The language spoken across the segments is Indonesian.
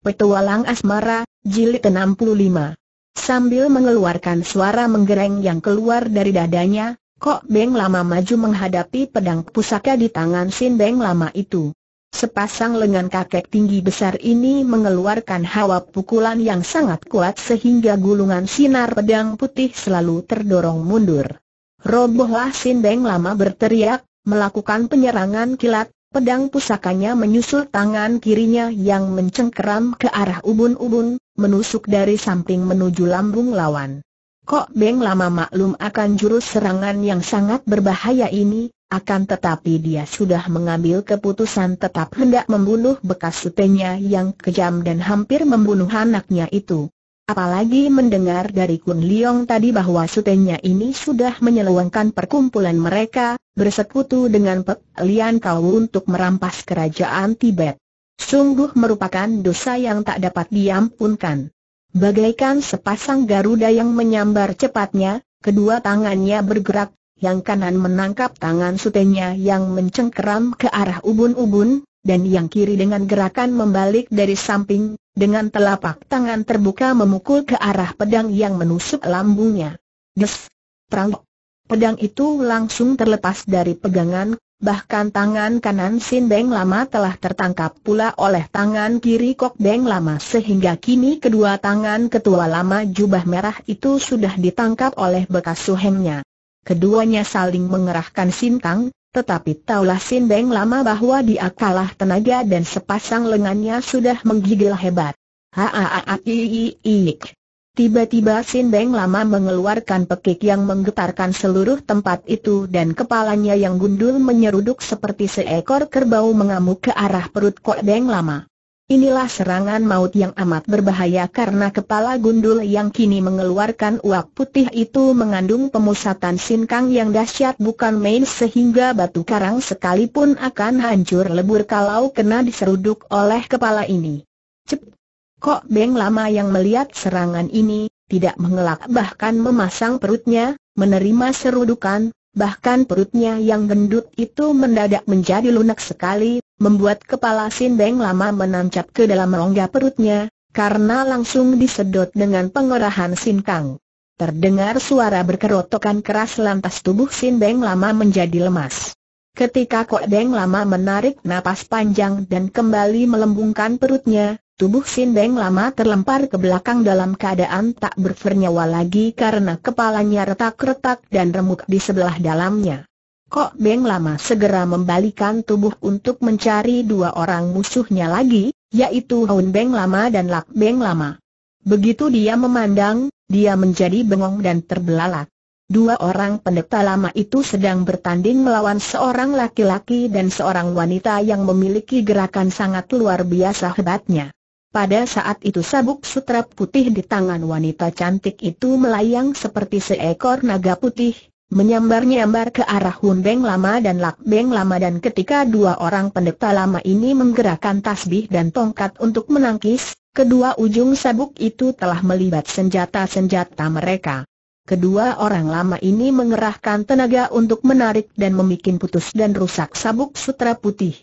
Petualang Asmara, Jilid 65 Sambil mengeluarkan suara menggereng yang keluar dari dadanya, Kok Beng Lama maju menghadapi pedang pusaka di tangan Sin Beng Lama itu. Sepasang lengan kakek tinggi besar ini mengeluarkan hawa pukulan yang sangat kuat sehingga gulungan sinar pedang putih selalu terdorong mundur. Robohlah Sin Beng Lama berteriak, melakukan penyerangan kilat, Pedang pusakanya menyusul tangan kirinya yang mencengkeram ke arah ubun-ubun, menusuk dari samping menuju lambung lawan. Kok Beng lama maklum akan jurus serangan yang sangat berbahaya ini, akan tetapi dia sudah mengambil keputusan tetap hendak membunuh bekas sutenya yang kejam dan hampir membunuh anaknya itu. Apalagi mendengar dari Kun Liong tadi bahwa sutenya ini sudah menyeluangkan perkumpulan mereka, bersekutu dengan Pek Lian Kau untuk merampas kerajaan Tibet. Sungguh merupakan dosa yang tak dapat diampunkan. Bagaikan sepasang Garuda yang menyambar cepatnya, kedua tangannya bergerak, yang kanan menangkap tangan sutenya yang mencengkeram ke arah ubun-ubun, dan yang kiri dengan gerakan membalik dari samping, dengan telapak tangan terbuka memukul ke arah pedang yang menusuk lambungnya. Des! Perang! Pedang itu langsung terlepas dari pegangan, bahkan tangan kanan Sin Beng Lama telah tertangkap pula oleh tangan kiri Kok Beng Lama sehingga kini kedua tangan ketua lama jubah merah itu sudah ditangkap oleh bekas suhengnya. Keduanya saling mengerahkan sintang, tetapi taulah Sindeng lama bahwa dia kalah tenaga dan sepasang lengannya sudah menggigil hebat. Haaaiiik. Tiba-tiba Sindeng lama mengeluarkan pekik yang menggetarkan seluruh tempat itu dan kepalanya yang gundul menyeruduk seperti seekor kerbau mengamuk ke arah perut Kok Deng lama. Inilah serangan maut yang amat berbahaya karena kepala gundul yang kini mengeluarkan uap putih itu mengandung pemusatan sinkang yang dahsyat bukan main sehingga batu karang sekalipun akan hancur lebur kalau kena diseruduk oleh kepala ini. Cep! Kok Beng Lama yang melihat serangan ini, tidak mengelak bahkan memasang perutnya, menerima serudukan, bahkan perutnya yang gendut itu mendadak menjadi lunak sekali, membuat kepala Sindeng lama menancap ke dalam rongga perutnya, karena langsung disedot dengan pengerahan sinkang. Terdengar suara berkerotokan keras lantas tubuh Sindeng lama menjadi lemas. Ketika Kok Deng lama menarik napas panjang dan kembali melembungkan perutnya, tubuh Sindeng lama terlempar ke belakang dalam keadaan tak bernyawa lagi karena kepalanya retak-retak dan remuk di sebelah dalamnya. Kok Beng Lama segera membalikan tubuh untuk mencari dua orang musuhnya lagi, yaitu Hun Beng Lama dan Lak Beng Lama. Begitu dia memandang, dia menjadi bengong dan terbelalak. Dua orang pendeta lama itu sedang bertanding melawan seorang laki-laki dan seorang wanita yang memiliki gerakan sangat luar biasa hebatnya. Pada saat itu sabuk sutra putih di tangan wanita cantik itu melayang seperti seekor naga putih, menyambar-nyambar ke arah Hun Beng Lama dan Lak Beng Lama dan ketika dua orang pendeta lama ini menggerakkan tasbih dan tongkat untuk menangkis, kedua ujung sabuk itu telah melibat senjata-senjata mereka. Kedua orang lama ini mengerahkan tenaga untuk menarik dan memikin putus dan rusak sabuk sutra putih.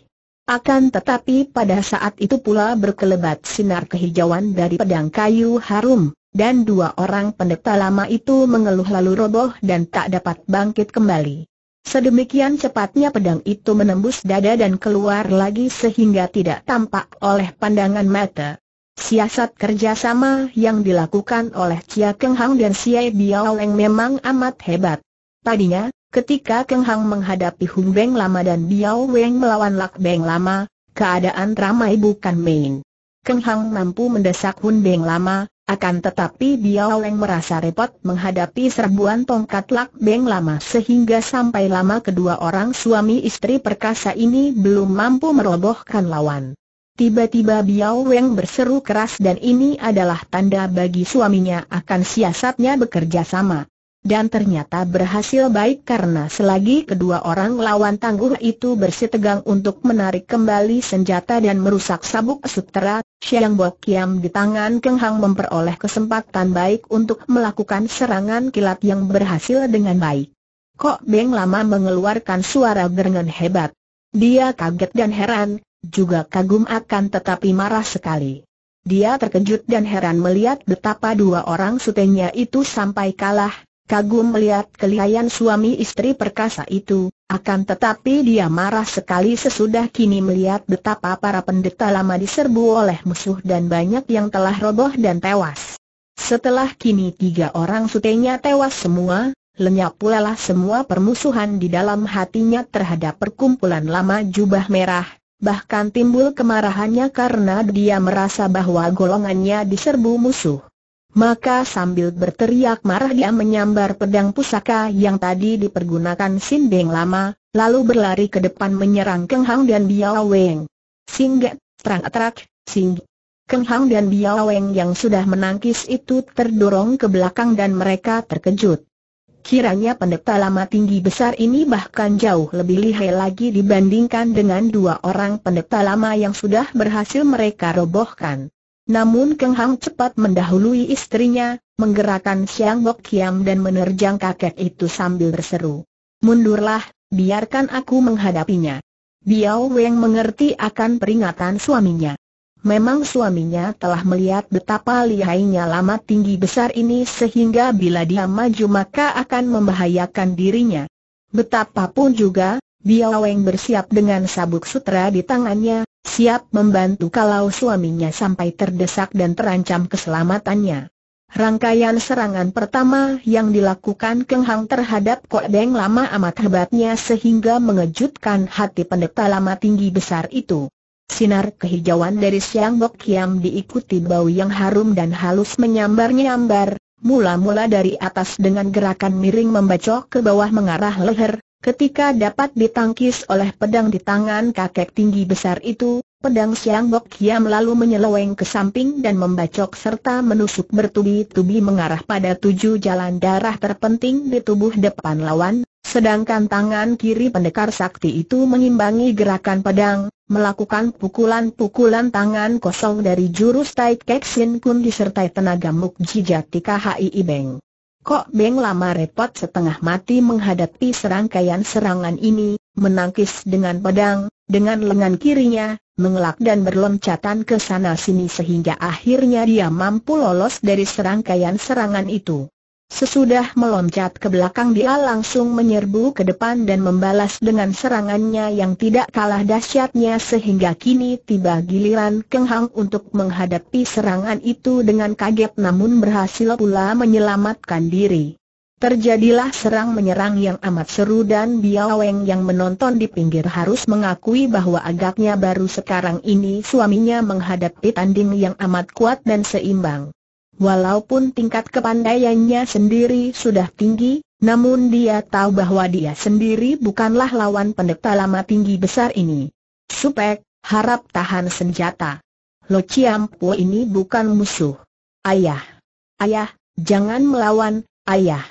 Akan tetapi pada saat itu pula berkelebat sinar kehijauan dari pedang kayu harum dan dua orang pendeta lama itu mengeluh lalu roboh dan tak dapat bangkit kembali. Sedemikian cepatnya pedang itu menembus dada dan keluar lagi sehingga tidak tampak oleh pandangan mata. Siasat kerjasama yang dilakukan oleh Chia Keng Hang dan Xie Biao Leng memang amat hebat. Tadinya, ketika Keng Hang menghadapi Hung Beng Lama dan Biao Weng melawan Lak Beng Lama, keadaan ramai bukan main. Keng Hang mampu mendesak Hun Beng lama, akan tetapi Biao Leng merasa repot menghadapi serbuan tongkat Lak Beng lama sehingga sampai lama kedua orang suami istri perkasa ini belum mampu merobohkan lawan. Tiba-tiba Biao Weng berseru keras dan ini adalah tanda bagi suaminya akan siasatnya bekerja sama. Dan ternyata berhasil baik karena selagi kedua orang lawan tangguh itu bersitegang untuk menarik kembali senjata dan merusak sabuk sutera, Siang buat Kiam di tangan Keng Hang memperoleh kesempatan baik untuk melakukan serangan kilat yang berhasil dengan baik. Kok Beng Lama mengeluarkan suara gerengan hebat. Dia kaget dan heran, juga kagum akan tetapi marah sekali. Dia terkejut dan heran melihat betapa dua orang sutenya itu sampai kalah, kagum melihat kelihayan suami istri perkasa itu, akan tetapi dia marah sekali sesudah kini melihat betapa para pendeta lama diserbu oleh musuh dan banyak yang telah roboh dan tewas. Setelah kini tiga orang sutenya tewas semua, lenyap pula semua permusuhan di dalam hatinya terhadap perkumpulan lama jubah merah, bahkan timbul kemarahannya karena dia merasa bahwa golongannya diserbu musuh. Maka sambil berteriak marah dia menyambar pedang pusaka yang tadi dipergunakan Sin Beng lama, lalu berlari ke depan menyerang Keng Hang dan Biao Weng. Singgat, terang atrak, sing. Keng Hang dan Biao Weng yang sudah menangkis itu terdorong ke belakang dan mereka terkejut. Kiranya pendeta lama tinggi besar ini bahkan jauh lebih lihai lagi dibandingkan dengan dua orang pendeta lama yang sudah berhasil mereka robohkan. Namun Keng Hang cepat mendahului istrinya, menggerakkan Siang Bok Kiam dan menerjang kakek itu sambil berseru. Mundurlah, biarkan aku menghadapinya. Biao Weng mengerti akan peringatan suaminya. Memang suaminya telah melihat betapa lihainya lama tinggi besar ini sehingga bila dia maju maka akan membahayakan dirinya. Betapapun juga, Biao Weng bersiap dengan sabuk sutra di tangannya, siap membantu kalau suaminya sampai terdesak dan terancam keselamatannya. Rangkaian serangan pertama yang dilakukan Keng Hang terhadap Kok Deng lama amat hebatnya sehingga mengejutkan hati pendeta lama tinggi besar itu. Sinar kehijauan dari Siang Bok Kiam diikuti bau yang harum dan halus menyambar-nyambar, mula-mula dari atas dengan gerakan miring membacok ke bawah mengarah leher, Ketika dapat ditangkis oleh pedang di tangan kakek tinggi besar itu, pedang Siang Bok Kiam lalu menyeleweng ke samping dan membacok serta menusuk bertubi-tubi mengarah pada tujuh jalan darah terpenting di tubuh depan lawan, sedangkan tangan kiri pendekar sakti itu mengimbangi gerakan pedang, melakukan pukulan-pukulan tangan kosong dari jurus Tai Kek Sin Kun disertai tenaga Mukjijat Tika I Beng. Kok Beng lama repot setengah mati menghadapi serangkaian serangan ini, menangkis dengan pedang, dengan lengan kirinya, mengelak dan berloncatan ke sana sini sehingga akhirnya dia mampu lolos dari serangkaian serangan itu. Sesudah meloncat ke belakang dia langsung menyerbu ke depan dan membalas dengan serangannya yang tidak kalah dahsyatnya sehingga kini tiba giliran Keng Hang untuk menghadapi serangan itu dengan kaget namun berhasil pula menyelamatkan diri. Terjadilah serang menyerang yang amat seru dan Biao Weng yang menonton di pinggir harus mengakui bahwa agaknya baru sekarang ini suaminya menghadapi tanding yang amat kuat dan seimbang. Walaupun tingkat kepandaiannya sendiri sudah tinggi, namun dia tahu bahwa dia sendiri bukanlah lawan pendeta lama tinggi besar ini. Supek, harap tahan senjata. Lo Ciampu ini bukan musuh. Ayah. Ayah, jangan melawan, ayah.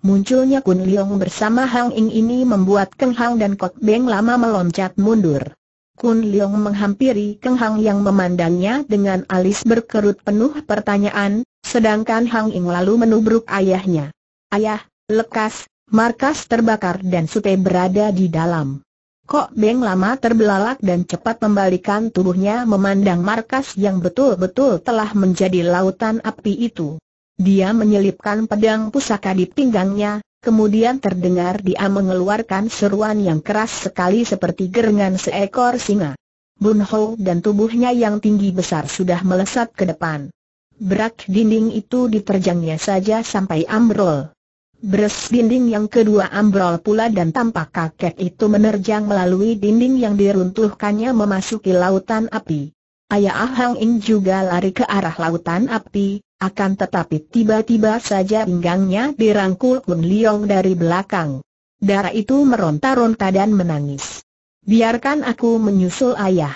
Munculnya Kun Leong bersama Hang Ing ini membuat Keng Hang dan Kot Beng lama meloncat mundur. Kun Leong menghampiri Keng Hang yang memandangnya dengan alis berkerut penuh pertanyaan, sedangkan Hang Ing lalu menubruk ayahnya. Ayah, lekas, markas terbakar dan Sute berada di dalam. Kok Beng lama terbelalak dan cepat membalikan tubuhnya memandang markas yang betul-betul telah menjadi lautan api itu. Dia menyelipkan pedang pusaka di pinggangnya, Kemudian terdengar dia mengeluarkan seruan yang keras sekali seperti gerengan seekor singa. Bun Ho dan tubuhnya yang tinggi besar sudah melesat ke depan. Berak dinding itu diterjangnya saja sampai ambrol. Beres dinding yang kedua ambrol pula dan tampak kakek itu menerjang melalui dinding yang diruntuhkannya memasuki lautan api. Ayah Ahang Ing juga lari ke arah lautan api, akan tetapi tiba-tiba saja pinggangnya dirangkul Kun Leong dari belakang. Darah itu meronta-ronta dan menangis. Biarkan aku menyusul ayah.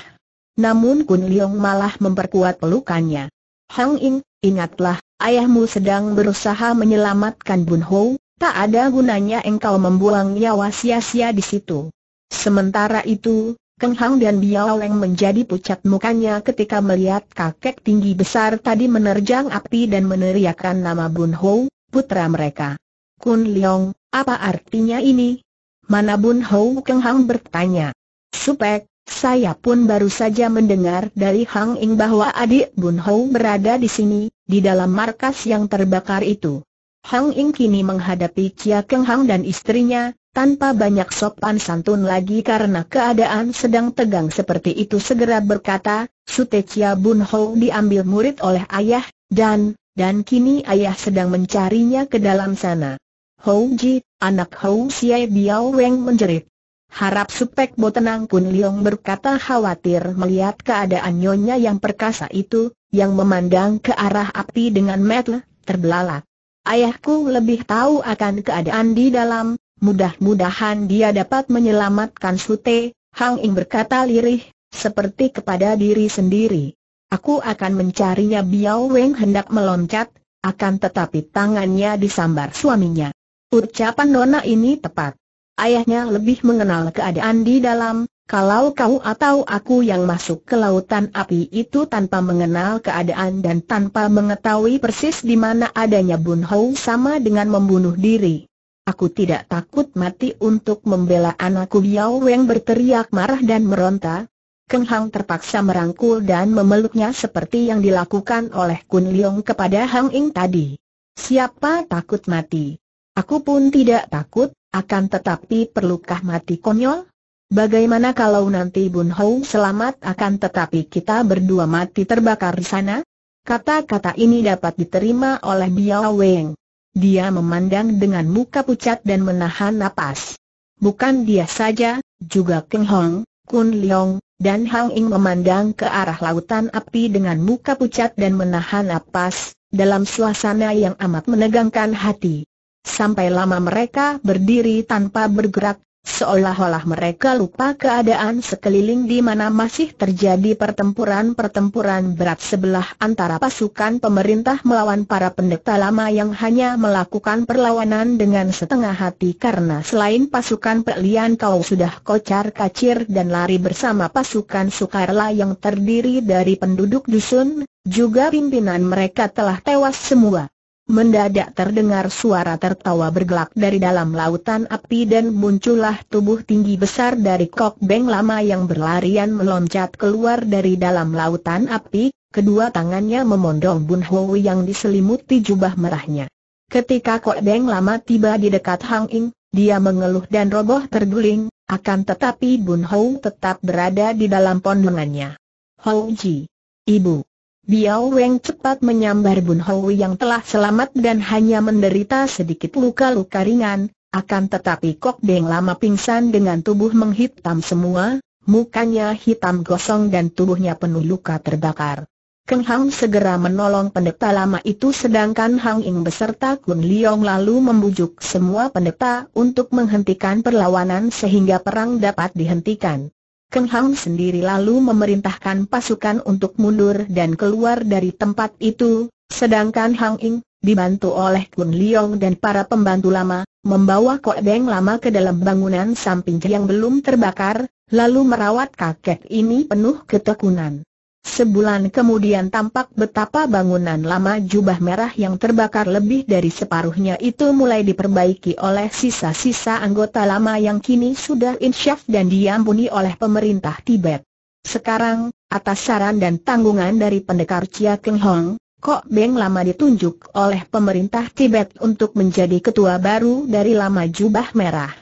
Namun Kun Leong malah memperkuat pelukannya. Hang Ying, ingatlah, ayahmu sedang berusaha menyelamatkan Bun Ho, tak ada gunanya engkau membuang nyawa sia-sia di situ. Sementara itu, Keng Hang dan Biao Leng menjadi pucat mukanya ketika melihat kakek tinggi besar tadi menerjang api dan meneriakkan nama Bun Ho, putra mereka. Kun Leong, apa artinya ini? Mana Bun Ho Keng Hang bertanya. Supek, saya pun baru saja mendengar dari Hang Ing bahwa adik Bun Ho berada di sini, di dalam markas yang terbakar itu. Hang Ing kini menghadapi Chia Keng Hang dan istrinya, tanpa banyak sopan santun lagi karena keadaan sedang tegang seperti itu segera berkata, Sutecia Bun Ho diambil murid oleh ayah, dan, dan kini ayah sedang mencarinya ke dalam sana. Ho Ji, anak Ho Siai Biao Weng menjerit. Harap supek bo tenang Kun Leong berkata khawatir melihat keadaan nyonya yang perkasa itu, yang memandang ke arah api dengan metel, terbelalak. Ayahku lebih tahu akan keadaan di dalam, Mudah-mudahan dia dapat menyelamatkan Sute, Hang Ing berkata lirih, seperti kepada diri sendiri. Aku akan mencarinya Biao Weng hendak meloncat, akan tetapi tangannya disambar suaminya. Ucapan Nona ini tepat. Ayahnya lebih mengenal keadaan di dalam, kalau kau atau aku yang masuk ke lautan api itu tanpa mengenal keadaan dan tanpa mengetahui persis di mana adanya Bun Hou sama dengan membunuh diri. Aku tidak takut mati untuk membela anakku Biao Weng berteriak marah dan meronta. Keng Hang terpaksa merangkul dan memeluknya seperti yang dilakukan oleh Kun Liong kepada Hang Ing tadi. Siapa takut mati? Aku pun tidak takut, akan tetapi perlukah mati konyol? Bagaimana kalau nanti Bun Hou selamat akan tetapi kita berdua mati terbakar di sana? Kata-kata ini dapat diterima oleh Biao Weng. Dia memandang dengan muka pucat dan menahan napas. Bukan dia saja, juga Keng Hong, Kun Leong, dan Hang Ying memandang ke arah lautan api dengan muka pucat dan menahan napas, dalam suasana yang amat menegangkan hati. Sampai lama mereka berdiri tanpa bergerak, Seolah-olah mereka lupa keadaan sekeliling di mana masih terjadi pertempuran-pertempuran berat sebelah antara pasukan pemerintah melawan para pendeta lama yang hanya melakukan perlawanan dengan setengah hati karena selain pasukan Pelian Kau sudah kocar kacir dan lari bersama pasukan Sukarla yang terdiri dari penduduk dusun, juga pimpinan mereka telah tewas semua. Mendadak terdengar suara tertawa bergelak dari dalam lautan api dan muncullah tubuh tinggi besar dari Kok Beng Lama yang berlarian meloncat keluar dari dalam lautan api, kedua tangannya memondong Bun Ho yang diselimuti jubah merahnya. Ketika Kok Beng Lama tiba di dekat Hang Ing, dia mengeluh dan roboh terguling, akan tetapi Bun Hou tetap berada di dalam pondongannya. Ho Ji. Ibu. Biao Weng cepat menyambar Bun Hoi yang telah selamat dan hanya menderita sedikit luka-luka ringan, akan tetapi Kok Beng lama pingsan dengan tubuh menghitam semua, mukanya hitam gosong dan tubuhnya penuh luka terbakar. Keng Hang segera menolong pendeta lama itu sedangkan Hang Ying beserta Kun Liong lalu membujuk semua pendeta untuk menghentikan perlawanan sehingga perang dapat dihentikan. Keng Hang sendiri lalu memerintahkan pasukan untuk mundur dan keluar dari tempat itu, sedangkan Hang Ing, dibantu oleh Kun Liong dan para pembantu lama, membawa Kok Deng lama ke dalam bangunan samping yang belum terbakar, lalu merawat kakek ini penuh ketekunan. Sebulan kemudian tampak betapa bangunan lama jubah merah yang terbakar lebih dari separuhnya itu mulai diperbaiki oleh sisa-sisa anggota lama yang kini sudah insyaf dan diampuni oleh pemerintah Tibet. Sekarang, atas saran dan tanggungan dari pendekar Chia Keng Hong, Kok Beng lama ditunjuk oleh pemerintah Tibet untuk menjadi ketua baru dari lama jubah merah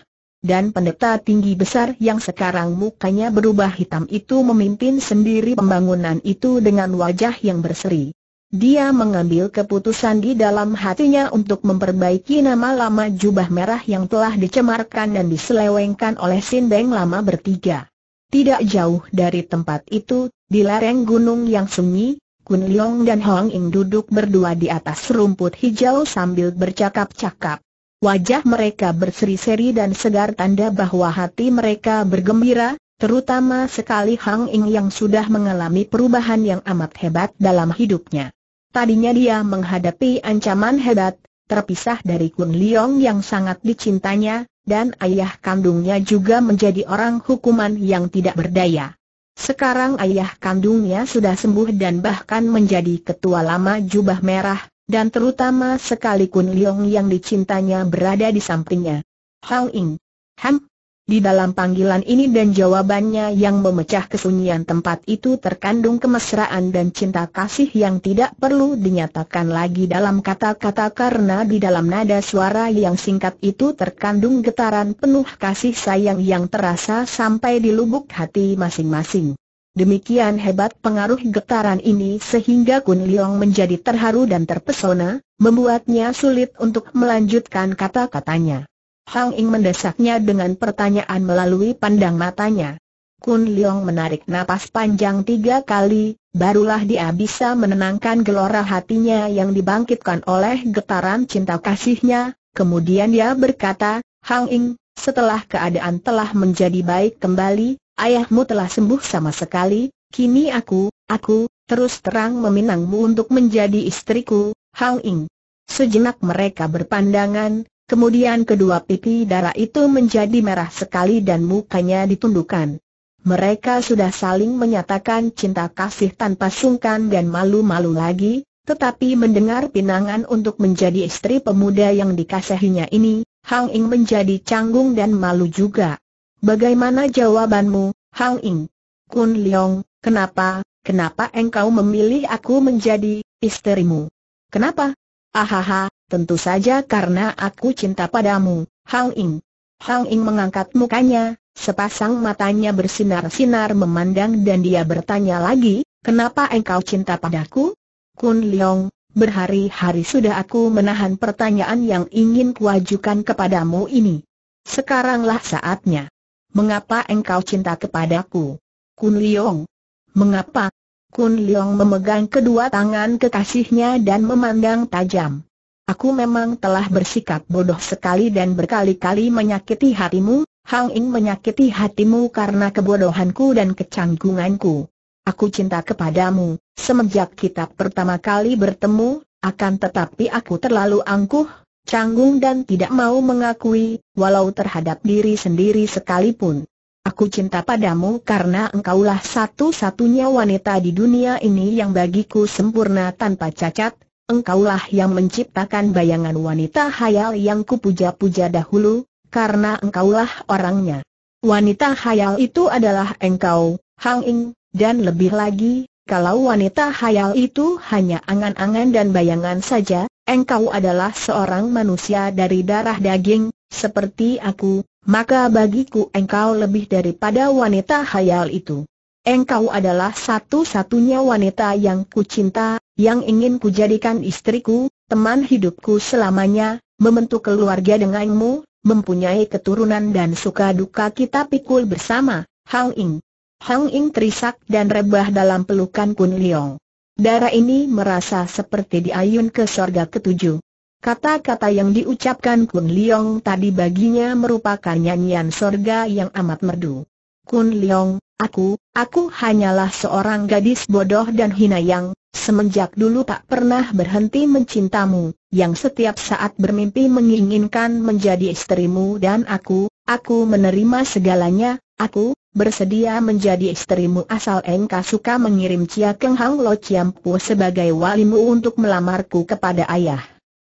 dan pendeta tinggi besar yang sekarang mukanya berubah hitam itu memimpin sendiri pembangunan itu dengan wajah yang berseri. Dia mengambil keputusan di dalam hatinya untuk memperbaiki nama lama jubah merah yang telah dicemarkan dan diselewengkan oleh Sindeng lama bertiga. Tidak jauh dari tempat itu, di lereng gunung yang sunyi, Kun Leong dan Hong Ing duduk berdua di atas rumput hijau sambil bercakap-cakap. Wajah mereka berseri-seri dan segar tanda bahwa hati mereka bergembira, terutama sekali Hang Ing yang sudah mengalami perubahan yang amat hebat dalam hidupnya. Tadinya dia menghadapi ancaman hebat, terpisah dari Kun Leong yang sangat dicintanya, dan ayah kandungnya juga menjadi orang hukuman yang tidak berdaya. Sekarang ayah kandungnya sudah sembuh dan bahkan menjadi ketua lama jubah merah, dan terutama sekali Kun Liong yang dicintanya berada di sampingnya. Hao Ing. Ham. Di dalam panggilan ini dan jawabannya yang memecah kesunyian tempat itu terkandung kemesraan dan cinta kasih yang tidak perlu dinyatakan lagi dalam kata-kata karena di dalam nada suara yang singkat itu terkandung getaran penuh kasih sayang yang terasa sampai di lubuk hati masing-masing. Demikian hebat pengaruh getaran ini sehingga Kun Leong menjadi terharu dan terpesona, membuatnya sulit untuk melanjutkan kata-katanya. Hang Ying mendesaknya dengan pertanyaan melalui pandang matanya. Kun Leong menarik napas panjang tiga kali, barulah dia bisa menenangkan gelora hatinya yang dibangkitkan oleh getaran cinta kasihnya, kemudian dia berkata, Hang Ying, setelah keadaan telah menjadi baik kembali, ayahmu telah sembuh sama sekali, kini aku, aku, terus terang meminangmu untuk menjadi istriku, Hang Ing. Sejenak mereka berpandangan, kemudian kedua pipi darah itu menjadi merah sekali dan mukanya ditundukkan. Mereka sudah saling menyatakan cinta kasih tanpa sungkan dan malu-malu lagi, tetapi mendengar pinangan untuk menjadi istri pemuda yang dikasihinya ini, Hang Ing menjadi canggung dan malu juga. Bagaimana jawabanmu, Hang Ing? Kun Leong, kenapa, kenapa engkau memilih aku menjadi istrimu? Kenapa? Ahaha, tentu saja karena aku cinta padamu, Hang Ing. Hang Ing mengangkat mukanya, sepasang matanya bersinar-sinar memandang dan dia bertanya lagi, kenapa engkau cinta padaku? Kun Leong, berhari-hari sudah aku menahan pertanyaan yang ingin kuajukan kepadamu ini. Sekaranglah saatnya. Mengapa engkau cinta kepadaku? Kun Leong. Mengapa? Kun Leong memegang kedua tangan kekasihnya dan memandang tajam. Aku memang telah bersikap bodoh sekali dan berkali-kali menyakiti hatimu, Hang Ing menyakiti hatimu karena kebodohanku dan kecanggunganku. Aku cinta kepadamu, semenjak kita pertama kali bertemu, akan tetapi aku terlalu angkuh, canggung dan tidak mau mengakui, walau terhadap diri sendiri sekalipun. Aku cinta padamu karena engkaulah satu-satunya wanita di dunia ini yang bagiku sempurna tanpa cacat, engkaulah yang menciptakan bayangan wanita hayal yang kupuja-puja dahulu, karena engkaulah orangnya. Wanita hayal itu adalah engkau, Hang Ing, dan lebih lagi, kalau wanita hayal itu hanya angan-angan dan bayangan saja, engkau adalah seorang manusia dari darah daging, seperti aku, maka bagiku engkau lebih daripada wanita hayal itu. Engkau adalah satu-satunya wanita yang kucinta, yang ingin kujadikan istriku, teman hidupku selamanya, membentuk keluarga denganmu, mempunyai keturunan dan suka duka kita pikul bersama, Hang Ing. Hang Ing terisak dan rebah dalam pelukan Kun Liang. Darah ini merasa seperti diayun ke sorga ketujuh. Kata-kata yang diucapkan Kun Liong tadi baginya merupakan nyanyian sorga yang amat merdu. Kun Liong, aku, aku hanyalah seorang gadis bodoh dan hina yang, semenjak dulu tak pernah berhenti mencintamu, yang setiap saat bermimpi menginginkan menjadi istrimu dan aku, aku menerima segalanya, aku, bersedia menjadi istrimu asal engkau suka mengirim Chia Keng Hang Lo Chiam Pu sebagai walimu untuk melamarku kepada ayah.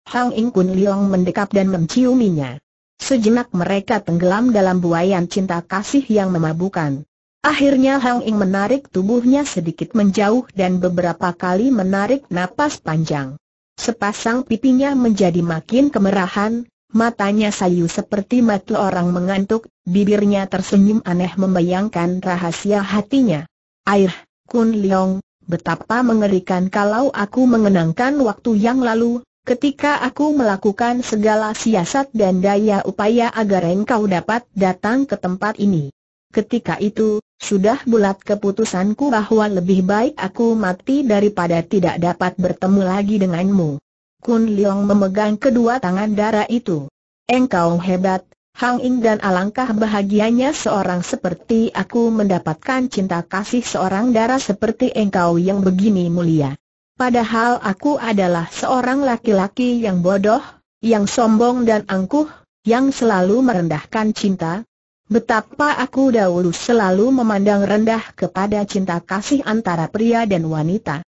Hang Ing Kun Liong mendekap dan menciuminya. Sejenak mereka tenggelam dalam buayan cinta kasih yang memabukan. Akhirnya Hang Ing menarik tubuhnya sedikit menjauh dan beberapa kali menarik napas panjang. Sepasang pipinya menjadi makin kemerahan, Matanya sayu seperti mata orang mengantuk, bibirnya tersenyum aneh membayangkan rahasia hatinya. Air, Kun Leong, betapa mengerikan kalau aku mengenangkan waktu yang lalu, ketika aku melakukan segala siasat dan daya upaya agar engkau dapat datang ke tempat ini. Ketika itu, sudah bulat keputusanku bahwa lebih baik aku mati daripada tidak dapat bertemu lagi denganmu. Kun Leong memegang kedua tangan darah itu. Engkau hebat, Hang Ing dan alangkah bahagianya seorang seperti aku mendapatkan cinta kasih seorang darah seperti engkau yang begini mulia. Padahal aku adalah seorang laki-laki yang bodoh, yang sombong dan angkuh, yang selalu merendahkan cinta. Betapa aku dahulu selalu memandang rendah kepada cinta kasih antara pria dan wanita.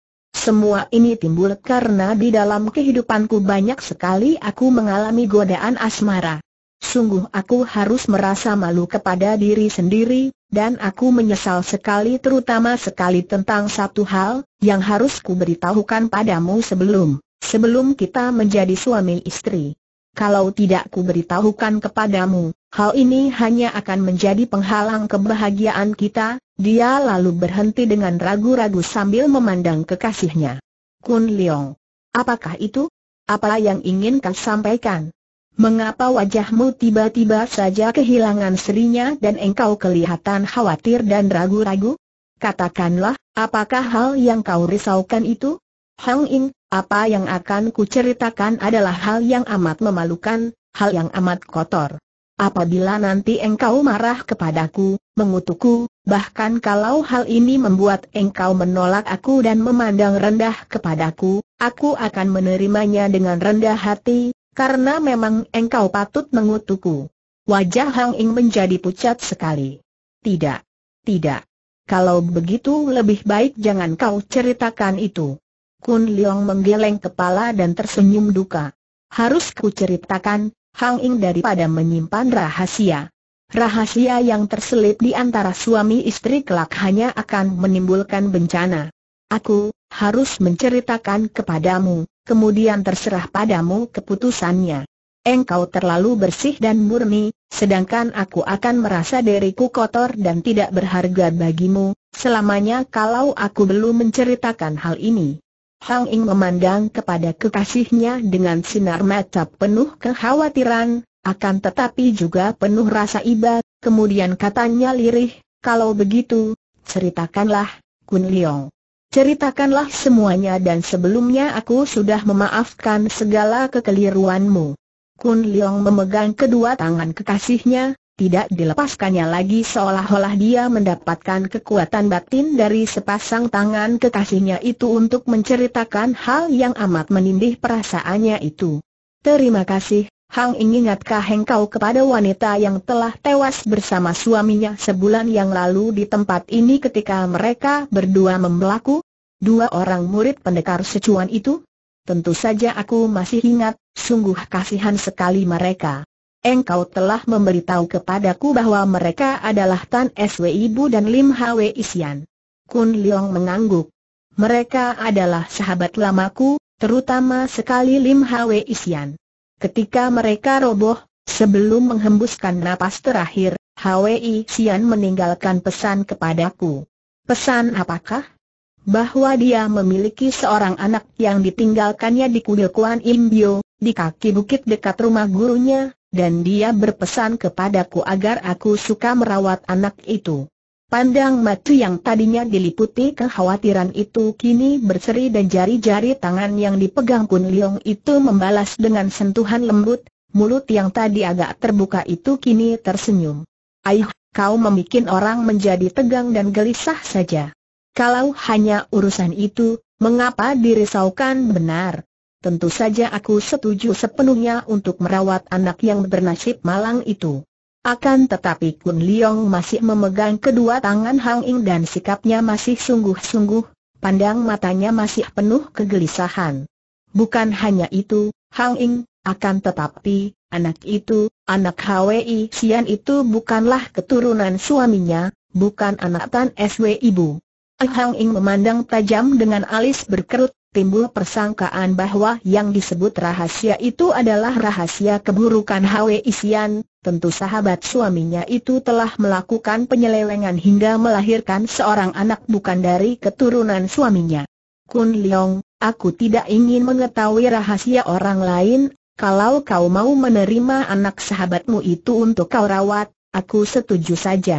Semua ini timbul karena di dalam kehidupanku banyak sekali aku mengalami godaan asmara. Sungguh aku harus merasa malu kepada diri sendiri, dan aku menyesal sekali terutama sekali tentang satu hal, yang harus ku beritahukan padamu sebelum, sebelum kita menjadi suami istri. Kalau tidak ku beritahukan kepadamu, hal ini hanya akan menjadi penghalang kebahagiaan kita, dia lalu berhenti dengan ragu-ragu sambil memandang kekasihnya. Kun Leong. Apakah itu? Apa yang ingin kau sampaikan? Mengapa wajahmu tiba-tiba saja kehilangan serinya dan engkau kelihatan khawatir dan ragu-ragu? Katakanlah, apakah hal yang kau risaukan itu? Hang In, apa yang akan kuceritakan adalah hal yang amat memalukan, hal yang amat kotor. Apabila nanti engkau marah kepadaku, mengutukku, bahkan kalau hal ini membuat engkau menolak aku dan memandang rendah kepadaku, aku akan menerimanya dengan rendah hati, karena memang engkau patut mengutukku. Wajah Hang Ing menjadi pucat sekali. Tidak. Tidak. Kalau begitu lebih baik jangan kau ceritakan itu. Kun Leong menggeleng kepala dan tersenyum duka. Harus ku ceritakan, Hang Ying daripada menyimpan rahasia. Rahasia yang terselip di antara suami istri kelak hanya akan menimbulkan bencana. Aku, harus menceritakan kepadamu, kemudian terserah padamu keputusannya. Engkau terlalu bersih dan murni, sedangkan aku akan merasa diriku kotor dan tidak berharga bagimu, selamanya kalau aku belum menceritakan hal ini. Hang Ing memandang kepada kekasihnya dengan sinar mata penuh kekhawatiran, akan tetapi juga penuh rasa iba, kemudian katanya lirih, kalau begitu, ceritakanlah, Kun Leong. Ceritakanlah semuanya dan sebelumnya aku sudah memaafkan segala kekeliruanmu. Kun Leong memegang kedua tangan kekasihnya, tidak dilepaskannya lagi seolah-olah dia mendapatkan kekuatan batin dari sepasang tangan kekasihnya itu untuk menceritakan hal yang amat menindih perasaannya itu. Terima kasih, Hang ingatkah engkau kepada wanita yang telah tewas bersama suaminya sebulan yang lalu di tempat ini ketika mereka berdua membelaku? Dua orang murid pendekar secuan itu? Tentu saja aku masih ingat, sungguh kasihan sekali mereka engkau telah memberitahu kepadaku bahwa mereka adalah Tan Swi Ibu dan Lim Hwe Isian. Kun Leong mengangguk. Mereka adalah sahabat lamaku, terutama sekali Lim Hwe Isian. Ketika mereka roboh, sebelum menghembuskan napas terakhir, I Sian meninggalkan pesan kepadaku. Pesan apakah? Bahwa dia memiliki seorang anak yang ditinggalkannya di kuil Kuan Imbio, di kaki bukit dekat rumah gurunya, dan dia berpesan kepadaku agar aku suka merawat anak itu. Pandang mata yang tadinya diliputi kekhawatiran itu kini berseri dan jari-jari tangan yang dipegang Kun Leong itu membalas dengan sentuhan lembut, mulut yang tadi agak terbuka itu kini tersenyum. Aih, kau membuat orang menjadi tegang dan gelisah saja. Kalau hanya urusan itu, mengapa dirisaukan benar? tentu saja aku setuju sepenuhnya untuk merawat anak yang bernasib malang itu. Akan tetapi Kun Liong masih memegang kedua tangan Hang Ying dan sikapnya masih sungguh-sungguh, pandang matanya masih penuh kegelisahan. Bukan hanya itu, Hang Ying, akan tetapi, anak itu, anak HWI Sian itu bukanlah keturunan suaminya, bukan anak Tan SW ibu. Hang Ying memandang tajam dengan alis berkerut, timbul persangkaan bahwa yang disebut rahasia itu adalah rahasia keburukan Hwe Isian, tentu sahabat suaminya itu telah melakukan penyelewengan hingga melahirkan seorang anak bukan dari keturunan suaminya. Kun Leong, aku tidak ingin mengetahui rahasia orang lain, kalau kau mau menerima anak sahabatmu itu untuk kau rawat, aku setuju saja.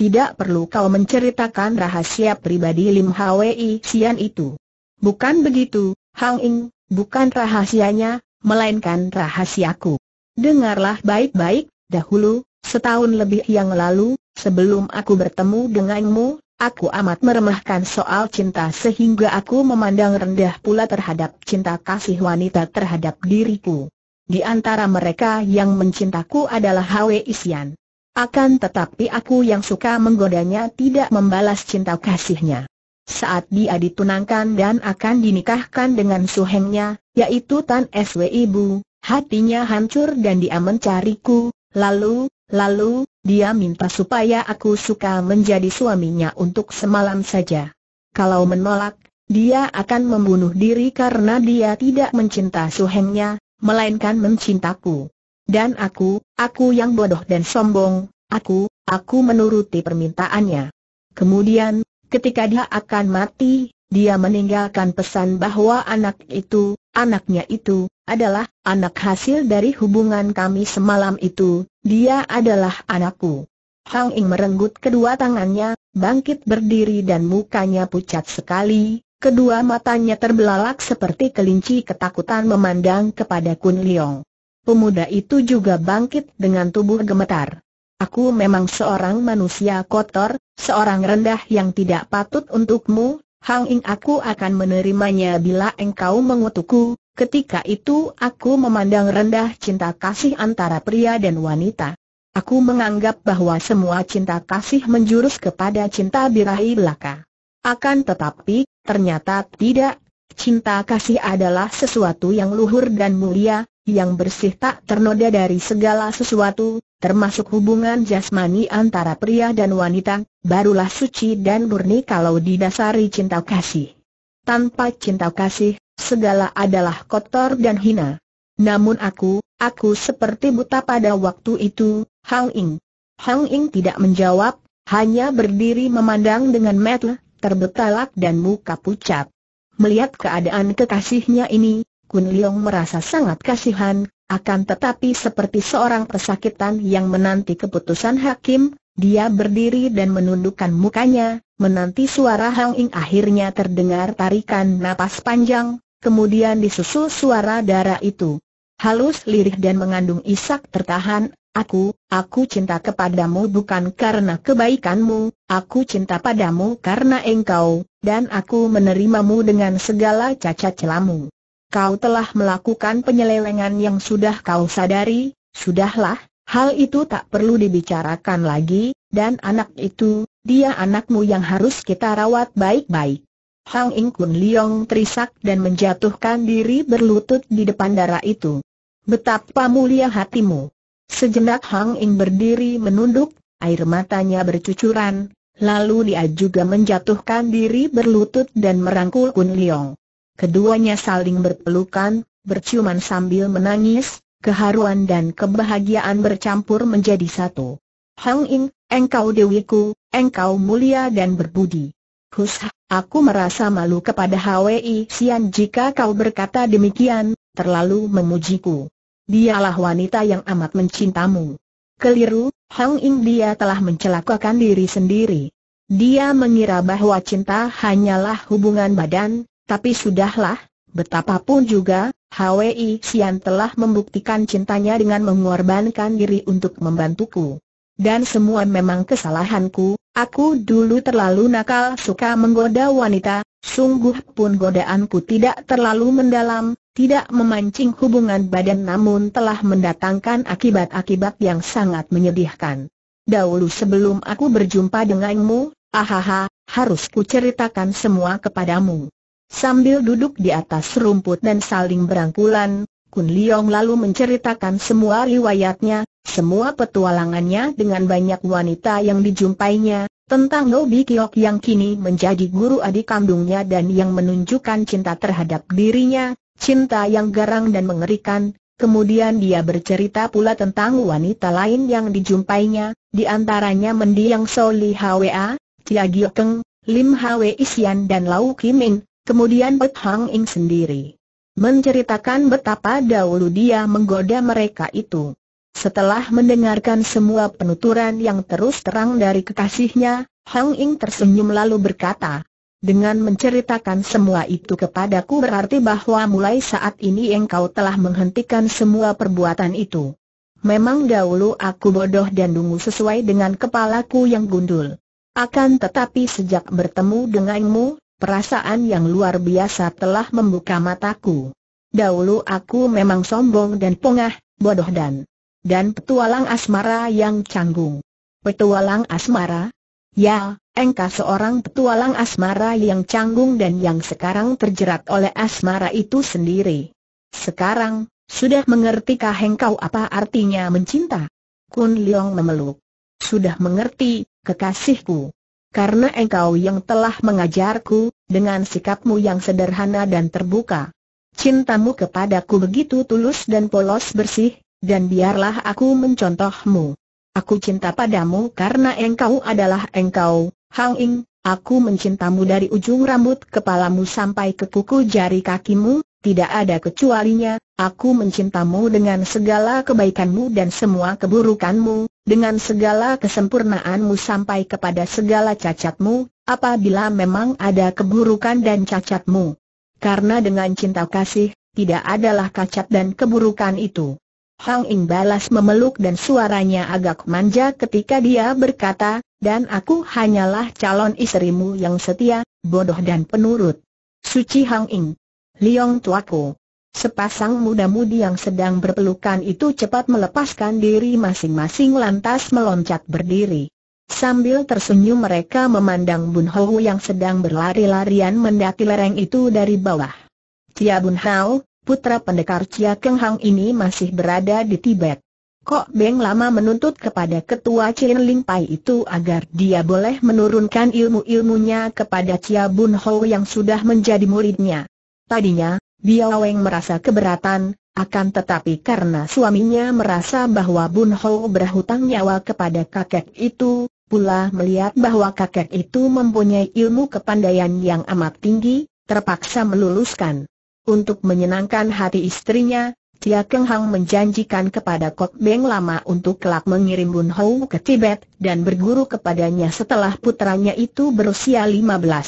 Tidak perlu kau menceritakan rahasia pribadi Lim Hwi Sian itu. Bukan begitu, Hang Ing, bukan rahasianya, melainkan rahasiaku. Dengarlah baik-baik, dahulu, setahun lebih yang lalu, sebelum aku bertemu denganmu, aku amat meremehkan soal cinta sehingga aku memandang rendah pula terhadap cinta kasih wanita terhadap diriku. Di antara mereka yang mencintaku adalah Hwe Isian. Akan tetapi aku yang suka menggodanya tidak membalas cinta kasihnya saat dia ditunangkan dan akan dinikahkan dengan suhengnya, yaitu Tan W Ibu, hatinya hancur dan dia mencariku, lalu, lalu, dia minta supaya aku suka menjadi suaminya untuk semalam saja. Kalau menolak, dia akan membunuh diri karena dia tidak mencinta suhengnya, melainkan mencintaku. Dan aku, aku yang bodoh dan sombong, aku, aku menuruti permintaannya. Kemudian, Ketika dia akan mati, dia meninggalkan pesan bahwa anak itu, anaknya itu, adalah anak hasil dari hubungan kami semalam itu, dia adalah anakku. Hang Ing merenggut kedua tangannya, bangkit berdiri dan mukanya pucat sekali, kedua matanya terbelalak seperti kelinci ketakutan memandang kepada Kun Leong. Pemuda itu juga bangkit dengan tubuh gemetar. Aku memang seorang manusia kotor, seorang rendah yang tidak patut untukmu, Hang Ing aku akan menerimanya bila engkau mengutukku, ketika itu aku memandang rendah cinta kasih antara pria dan wanita. Aku menganggap bahwa semua cinta kasih menjurus kepada cinta birahi belaka. Akan tetapi, ternyata tidak, cinta kasih adalah sesuatu yang luhur dan mulia, yang bersih tak ternoda dari segala sesuatu, termasuk hubungan jasmani antara pria dan wanita, barulah suci dan murni kalau didasari cinta kasih. Tanpa cinta kasih, segala adalah kotor dan hina. Namun aku, aku seperti buta pada waktu itu, Hang Ing. Hang Ing tidak menjawab, hanya berdiri memandang dengan mata terbetalak dan muka pucat. Melihat keadaan kekasihnya ini, Kun Leong merasa sangat kasihan, akan tetapi seperti seorang pesakitan yang menanti keputusan hakim, dia berdiri dan menundukkan mukanya, menanti suara Hang Ing akhirnya terdengar tarikan napas panjang, kemudian disusul suara darah itu. Halus lirih dan mengandung isak tertahan, aku, aku cinta kepadamu bukan karena kebaikanmu, aku cinta padamu karena engkau, dan aku menerimamu dengan segala cacat celamu kau telah melakukan penyelewengan yang sudah kau sadari, sudahlah, hal itu tak perlu dibicarakan lagi, dan anak itu, dia anakmu yang harus kita rawat baik-baik. Hang Ing Kun Liong terisak dan menjatuhkan diri berlutut di depan darah itu. Betapa mulia hatimu. Sejenak Hang Ing berdiri menunduk, air matanya bercucuran, lalu dia juga menjatuhkan diri berlutut dan merangkul Kun Liong. Keduanya saling berpelukan, berciuman sambil menangis, keharuan dan kebahagiaan bercampur menjadi satu. Hang Ing, engkau dewiku, engkau mulia dan berbudi. Hus, aku merasa malu kepada HWI Sian jika kau berkata demikian, terlalu memujiku. Dialah wanita yang amat mencintamu. Keliru, Hang Ing dia telah mencelakakan diri sendiri. Dia mengira bahwa cinta hanyalah hubungan badan, tapi sudahlah, betapapun juga, HWI Sian telah membuktikan cintanya dengan mengorbankan diri untuk membantuku. Dan semua memang kesalahanku, aku dulu terlalu nakal suka menggoda wanita, sungguh pun godaanku tidak terlalu mendalam, tidak memancing hubungan badan namun telah mendatangkan akibat-akibat yang sangat menyedihkan. Dahulu sebelum aku berjumpa denganmu, ahaha, harus kuceritakan semua kepadamu. Sambil duduk di atas rumput dan saling berangkulan, Kun Leong lalu menceritakan semua riwayatnya, semua petualangannya dengan banyak wanita yang dijumpainya, tentang Nobi Kiok yang kini menjadi guru adik kandungnya dan yang menunjukkan cinta terhadap dirinya, cinta yang garang dan mengerikan, kemudian dia bercerita pula tentang wanita lain yang dijumpainya, di antaranya mendiang Soli Hwa, Tia Giokeng, Lim Hwa Isian dan Lau Kimin, Kemudian Pek Hang Ing sendiri menceritakan betapa dahulu dia menggoda mereka itu. Setelah mendengarkan semua penuturan yang terus terang dari kekasihnya, Hang Ing tersenyum lalu berkata, dengan menceritakan semua itu kepadaku berarti bahwa mulai saat ini engkau telah menghentikan semua perbuatan itu. Memang dahulu aku bodoh dan dungu sesuai dengan kepalaku yang gundul. Akan tetapi sejak bertemu denganmu, Perasaan yang luar biasa telah membuka mataku. Dahulu aku memang sombong dan pongah, bodoh dan dan petualang asmara yang canggung. Petualang asmara? Ya, engkau seorang petualang asmara yang canggung dan yang sekarang terjerat oleh asmara itu sendiri. Sekarang, sudah mengertikah engkau apa artinya mencinta? Kun Leong memeluk. Sudah mengerti, kekasihku karena engkau yang telah mengajarku, dengan sikapmu yang sederhana dan terbuka. Cintamu kepadaku begitu tulus dan polos bersih, dan biarlah aku mencontohmu. Aku cinta padamu karena engkau adalah engkau, Hang Ing, aku mencintamu dari ujung rambut kepalamu sampai ke kuku jari kakimu, tidak ada kecualinya, aku mencintamu dengan segala kebaikanmu dan semua keburukanmu, dengan segala kesempurnaanmu sampai kepada segala cacatmu, apabila memang ada keburukan dan cacatmu. Karena dengan cinta kasih, tidak adalah cacat dan keburukan itu. Hang Ing balas memeluk dan suaranya agak manja ketika dia berkata, dan aku hanyalah calon istrimu yang setia, bodoh dan penurut. Suci Hang Ing. Liong tuaku. Sepasang muda-mudi yang sedang berpelukan itu cepat melepaskan diri masing-masing lantas meloncat berdiri. Sambil tersenyum mereka memandang Bun Hou yang sedang berlari-larian mendaki lereng itu dari bawah. Cia Bun Hao, putra pendekar Cia Keng Hang ini masih berada di Tibet. Kok Beng lama menuntut kepada ketua Cien Ling Pai itu agar dia boleh menurunkan ilmu-ilmunya kepada Cia Bun Hou yang sudah menjadi muridnya. Tadinya, Weng merasa keberatan, akan tetapi karena suaminya merasa bahwa Bun Ho berhutang nyawa kepada kakek itu, pula melihat bahwa kakek itu mempunyai ilmu kepandaian yang amat tinggi, terpaksa meluluskan. Untuk menyenangkan hati istrinya, Tia Keng Hang menjanjikan kepada Kok Beng Lama untuk kelak mengirim Bun Ho ke Tibet dan berguru kepadanya setelah putranya itu berusia 15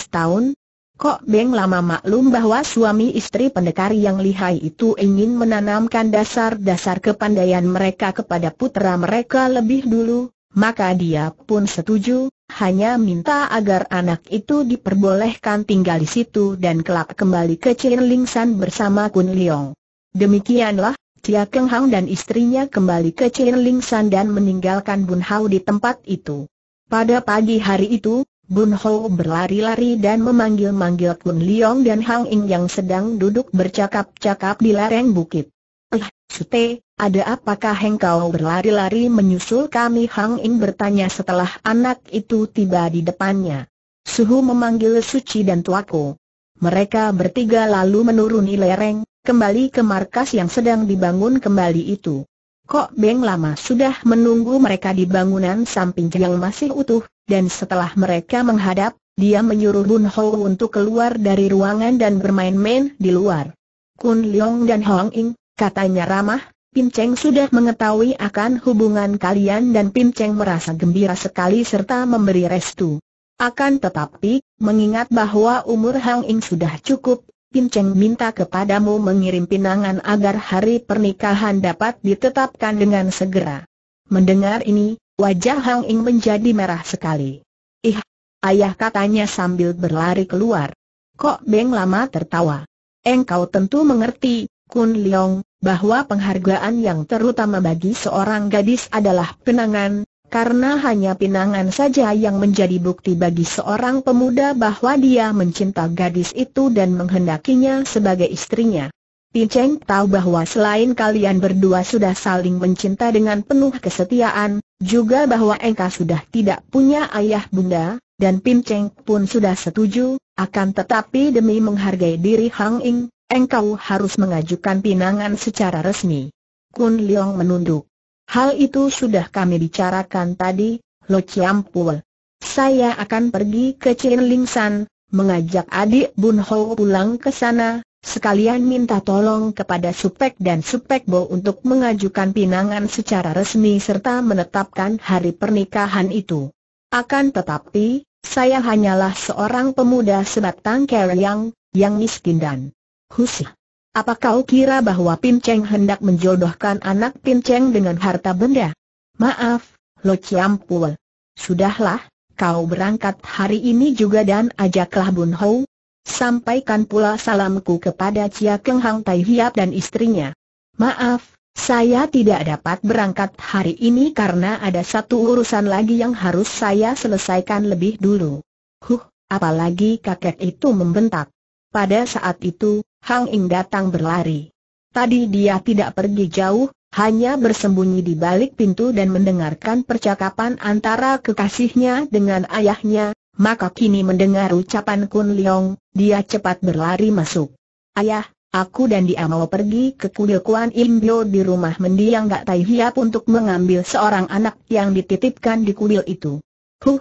tahun, Kok Beng lama maklum bahwa suami istri pendekar yang lihai itu ingin menanamkan dasar-dasar kepandaian mereka kepada putra mereka lebih dulu, maka dia pun setuju, hanya minta agar anak itu diperbolehkan tinggal di situ dan kelak kembali ke Lingsan bersama Kun Leong. Demikianlah, Chia Keng Hang dan istrinya kembali ke Lingsan dan meninggalkan Bun Hau di tempat itu. Pada pagi hari itu, Bun Ho berlari-lari dan memanggil-manggil Kun Leong dan Hang Ing yang sedang duduk bercakap-cakap di lereng bukit. Eh, Sute, ada apakah engkau berlari-lari menyusul kami? Hang Ing bertanya setelah anak itu tiba di depannya. Suhu memanggil Suci dan Tuaku. Mereka bertiga lalu menuruni lereng, kembali ke markas yang sedang dibangun kembali itu. Kok Beng lama sudah menunggu mereka di bangunan samping yang masih utuh, dan setelah mereka menghadap, dia menyuruh Bun Ho untuk keluar dari ruangan dan bermain-main di luar. Kun Leong dan Hong Ing, katanya ramah, Pin Cheng sudah mengetahui akan hubungan kalian dan Pin Cheng merasa gembira sekali serta memberi restu. Akan tetapi, mengingat bahwa umur Hong Ing sudah cukup, Pin Cheng minta kepadamu mengirim pinangan agar hari pernikahan dapat ditetapkan dengan segera. Mendengar ini, Wajah Hang Ing menjadi merah sekali. Ih, ayah katanya sambil berlari keluar. Kok Beng lama tertawa. Engkau tentu mengerti, Kun Leong, bahwa penghargaan yang terutama bagi seorang gadis adalah penangan, karena hanya pinangan saja yang menjadi bukti bagi seorang pemuda bahwa dia mencinta gadis itu dan menghendakinya sebagai istrinya. Cheng tahu bahwa selain kalian berdua sudah saling mencinta dengan penuh kesetiaan, juga bahwa engkau sudah tidak punya ayah bunda, dan Pim Cheng pun sudah setuju, akan tetapi demi menghargai diri Hang Ing, engkau harus mengajukan pinangan secara resmi. Kun Leong menunduk. Hal itu sudah kami bicarakan tadi, Lo Chiam Pul. Saya akan pergi ke Chin Ling San, mengajak adik Bun Ho pulang ke sana, Sekalian minta tolong kepada Supek dan Supek Bo untuk mengajukan pinangan secara resmi serta menetapkan hari pernikahan itu. Akan tetapi, saya hanyalah seorang pemuda sebatang kera yang miskin dan husi. Apa kau kira bahwa Pinceng hendak menjodohkan anak Pinceng dengan harta benda? Maaf, Lo Ciampul. Sudahlah, kau berangkat hari ini juga dan ajaklah Bun Hou, Sampaikan pula salamku kepada Cia Keng Hang Tai Hiap dan istrinya. Maaf, saya tidak dapat berangkat hari ini karena ada satu urusan lagi yang harus saya selesaikan lebih dulu. Huh, apalagi kakek itu membentak. Pada saat itu, Hang Ing datang berlari. Tadi dia tidak pergi jauh, hanya bersembunyi di balik pintu dan mendengarkan percakapan antara kekasihnya dengan ayahnya, maka kini mendengar ucapan Kun Leong, dia cepat berlari masuk. Ayah, aku dan dia mau pergi ke kuil Kuan Imbio di rumah mendiang Gak Tai Hiap untuk mengambil seorang anak yang dititipkan di kuil itu. Huh,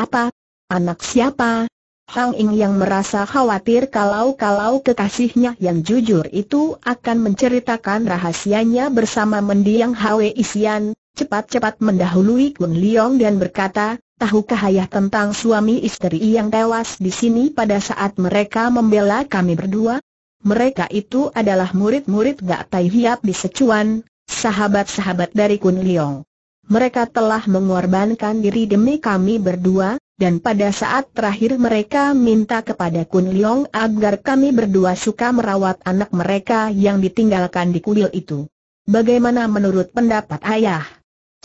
apa? Anak siapa? Hang Ing yang merasa khawatir kalau-kalau kekasihnya yang jujur itu akan menceritakan rahasianya bersama mendiang Hwe Isian, cepat-cepat mendahului Kun Leong dan berkata, Tahukah ayah tentang suami istri yang tewas di sini pada saat mereka membela kami berdua? Mereka itu adalah murid-murid Gak Tai Hiap di Secuan, sahabat-sahabat dari Kun Liong. Mereka telah mengorbankan diri demi kami berdua, dan pada saat terakhir mereka minta kepada Kun Liong agar kami berdua suka merawat anak mereka yang ditinggalkan di kuil itu. Bagaimana menurut pendapat ayah?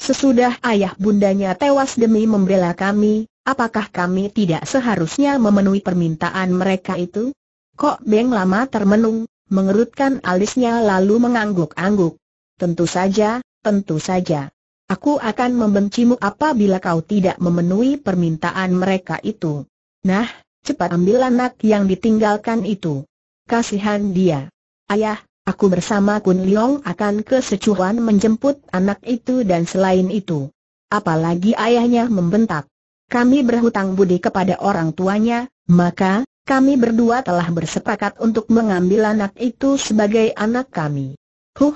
Sesudah ayah bundanya tewas demi membela kami, apakah kami tidak seharusnya memenuhi permintaan mereka itu? Kok Beng lama termenung, mengerutkan alisnya lalu mengangguk-angguk. Tentu saja, tentu saja. Aku akan membencimu apabila kau tidak memenuhi permintaan mereka itu. Nah, cepat ambil anak yang ditinggalkan itu. Kasihan dia. Ayah, Aku bersama Kun Leong akan ke Sichuan menjemput anak itu dan selain itu. Apalagi ayahnya membentak. Kami berhutang budi kepada orang tuanya, maka, kami berdua telah bersepakat untuk mengambil anak itu sebagai anak kami. Huh,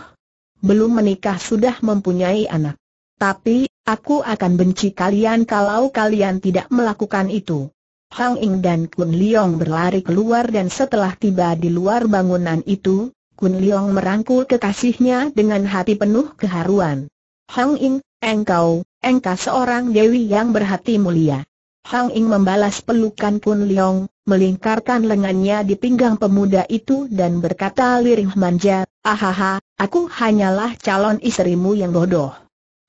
belum menikah sudah mempunyai anak. Tapi, aku akan benci kalian kalau kalian tidak melakukan itu. Hang Ing dan Kun Leong berlari keluar dan setelah tiba di luar bangunan itu, Kun Leong merangkul kekasihnya dengan hati penuh keharuan. Hang Ying, engkau, engkau seorang dewi yang berhati mulia. Hang Ying membalas pelukan Kun Leong, melingkarkan lengannya di pinggang pemuda itu dan berkata lirih manja, Ahaha, aku hanyalah calon istrimu yang bodoh.